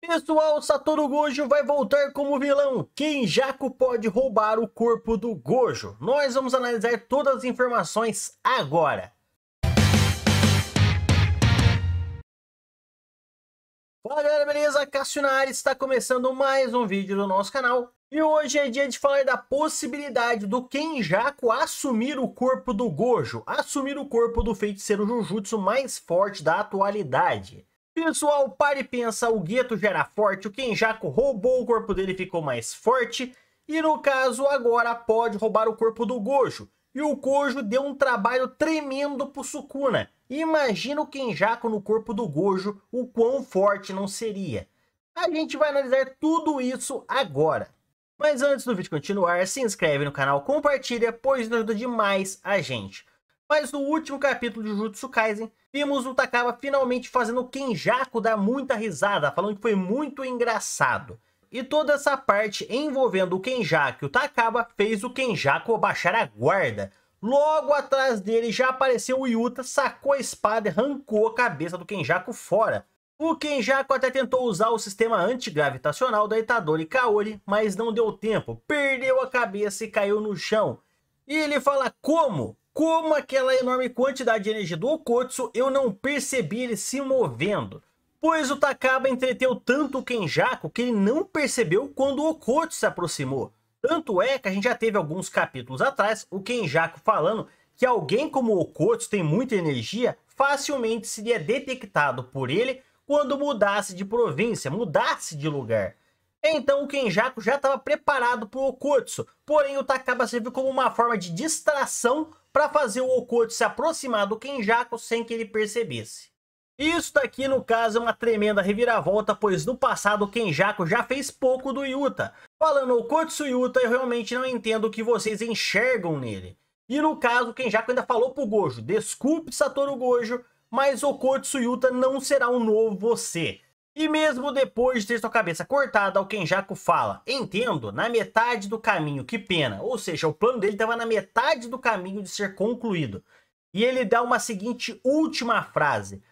Pessoal, Satoru Gojo vai voltar como vilão. Kenjaku pode roubar o corpo do Gojo. Nós vamos analisar todas as informações agora. Fala galera, beleza? Cássio na está começando mais um vídeo do nosso canal. E hoje é dia de falar da possibilidade do Kenjaku assumir o corpo do Gojo, assumir o corpo do feiticeiro Jujutsu mais forte da atualidade. Pessoal, pare e pensa, o gueto já era forte, o Kenjaku roubou o corpo dele ficou mais forte, e no caso agora pode roubar o corpo do Gojo. E o Gojo deu um trabalho tremendo pro Sukuna. Imagina o Kenjaku no corpo do Gojo, o quão forte não seria. A gente vai analisar tudo isso agora. Mas antes do vídeo continuar, se inscreve no canal, compartilha, pois ajuda demais a gente. Mas no último capítulo de Jutsu Kaisen, vimos o Takaba finalmente fazendo o Kenjaku dar muita risada, falando que foi muito engraçado. E toda essa parte envolvendo o Kenjaku e o Takaba fez o Kenjaku baixar a guarda. Logo atrás dele já apareceu o Yuta, sacou a espada e arrancou a cabeça do Kenjaku fora. O Kenjaku até tentou usar o sistema antigravitacional da Itadori Kaori, mas não deu tempo. Perdeu a cabeça e caiu no chão. E ele fala como? como aquela enorme quantidade de energia do Okotsu eu não percebi ele se movendo. Pois o Takaba entreteu tanto o Kenjaku que ele não percebeu quando o Okotsu se aproximou. Tanto é que a gente já teve alguns capítulos atrás o Kenjaku falando que alguém como o Okotsu tem muita energia facilmente seria detectado por ele quando mudasse de província, mudasse de lugar. Então o Kenjaku já estava preparado para o Okutsu, porém o Takaba serviu como uma forma de distração para fazer o Okutsu se aproximar do Kenjaku sem que ele percebesse. Isso daqui no caso é uma tremenda reviravolta, pois no passado o Kenjaku já fez pouco do Yuta. Falando Okutsu Yuta, eu realmente não entendo o que vocês enxergam nele. E no caso, o Kenjaku ainda falou para o Gojo, desculpe Satoru Gojo, mas Okutsu Yuta não será um novo você. E mesmo depois de ter sua cabeça cortada, o Kenjaku fala, entendo, na metade do caminho, que pena. Ou seja, o plano dele estava na metade do caminho de ser concluído. E ele dá uma seguinte última frase,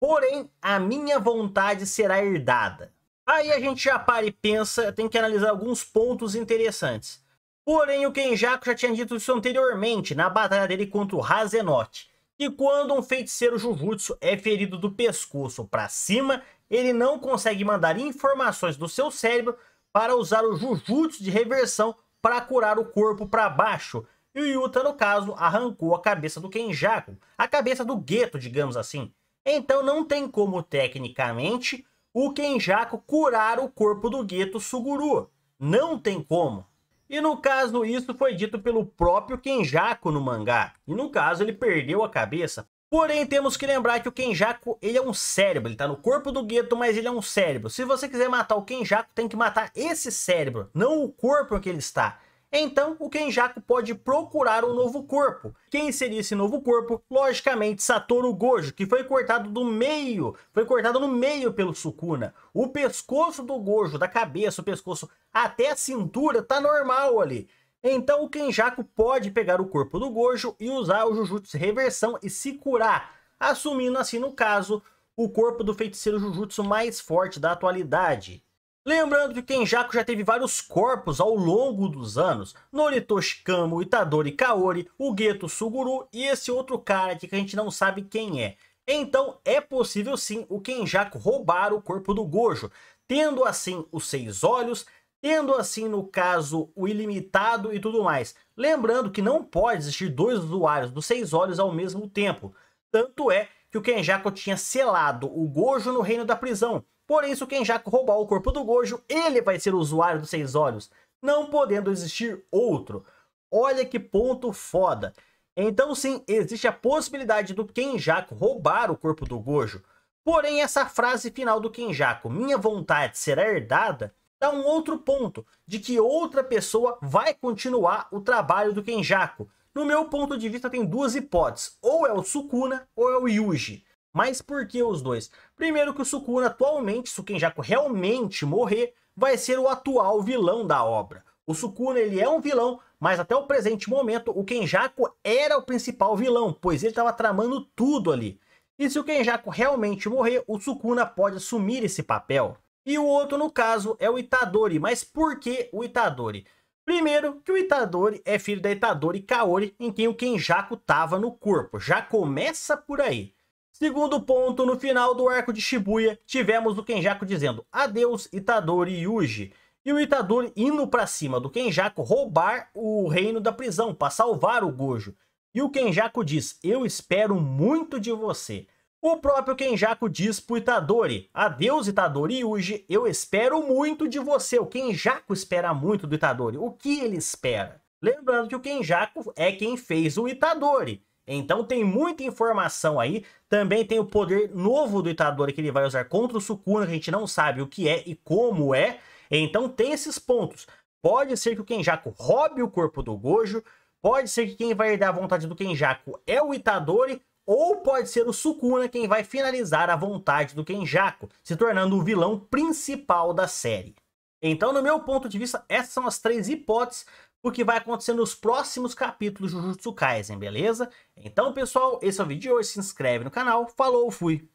porém a minha vontade será herdada. Aí a gente já para e pensa, tem que analisar alguns pontos interessantes. Porém, o Kenjaku já tinha dito isso anteriormente, na batalha dele contra o Hazenot. E quando um feiticeiro Jujutsu é ferido do pescoço para cima, ele não consegue mandar informações do seu cérebro para usar o Jujutsu de reversão para curar o corpo para baixo. E o Yuta, no caso, arrancou a cabeça do Kenjaku, a cabeça do gueto, digamos assim. Então não tem como, tecnicamente, o Kenjaku curar o corpo do gueto Suguru. Não tem como. E no caso, isso foi dito pelo próprio Kenjaku no mangá. E no caso, ele perdeu a cabeça. Porém, temos que lembrar que o Kenjaku, ele é um cérebro. Ele está no corpo do Gueto, mas ele é um cérebro. Se você quiser matar o Kenjaku, tem que matar esse cérebro, não o corpo em que ele está. Então, o Kenjaku pode procurar um novo corpo. Quem seria esse novo corpo? Logicamente, Satoru Gojo, que foi cortado do meio, foi cortado no meio pelo Sukuna. O pescoço do Gojo, da cabeça, o pescoço até a cintura, tá normal ali. Então o Kenjaku pode pegar o corpo do Gojo e usar o Jujutsu Reversão e se curar, assumindo assim no caso o corpo do feiticeiro Jujutsu mais forte da atualidade. Lembrando que Kenjaku já teve vários corpos ao longo dos anos. Noritoshi Kamo, Itadori Kaori, o Geto Suguru e esse outro cara aqui que a gente não sabe quem é. Então é possível sim o Kenjaku roubar o corpo do Gojo, tendo assim os seis olhos, tendo assim no caso o ilimitado e tudo mais. Lembrando que não pode existir dois usuários dos seis olhos ao mesmo tempo. Tanto é que o Kenjaku tinha selado o Gojo no reino da prisão, por isso, quem já roubar o corpo do Gojo, ele vai ser o usuário dos seis olhos, não podendo existir outro. Olha que ponto foda. Então sim, existe a possibilidade do Kenjaku roubar o corpo do Gojo. Porém, essa frase final do Kenjaku, minha vontade será herdada, dá um outro ponto, de que outra pessoa vai continuar o trabalho do Kenjaku. No meu ponto de vista tem duas hipóteses, ou é o Sukuna ou é o Yuji. Mas por que os dois? Primeiro que o Sukuna atualmente, se o Kenjaku realmente morrer, vai ser o atual vilão da obra. O Sukuna ele é um vilão, mas até o presente momento o Kenjaku era o principal vilão, pois ele estava tramando tudo ali. E se o Kenjaku realmente morrer, o Sukuna pode assumir esse papel. E o outro, no caso, é o Itadori. Mas por que o Itadori? Primeiro, que o Itadori é filho da Itadori Kaori, em quem o Kenjaku estava no corpo. Já começa por aí. Segundo ponto, no final do arco de Shibuya, tivemos o Kenjaku dizendo adeus Itadori Yuji. E o Itadori indo para cima do Kenjaku roubar o reino da prisão para salvar o Gojo. E o Kenjaku diz, eu espero muito de você. O próprio Kenjaku diz pro Itadori, adeus Itadori Yuji, eu espero muito de você. O Kenjaku espera muito do Itadori. O que ele espera? Lembrando que o Kenjaku é quem fez o Itadori. Então tem muita informação aí. Também tem o poder novo do Itadori que ele vai usar contra o Sukuna, que a gente não sabe o que é e como é. Então tem esses pontos. Pode ser que o Kenjaku roube o corpo do Gojo, pode ser que quem vai herdar a vontade do Kenjaku é o Itadori, ou pode ser o Sukuna quem vai finalizar a vontade do Kenjaku, se tornando o vilão principal da série. Então, no meu ponto de vista, essas são as três hipóteses porque vai acontecer nos próximos capítulos de Jujutsu Kaisen, beleza? Então, pessoal, esse é o vídeo de hoje. Se inscreve no canal. Falou, fui!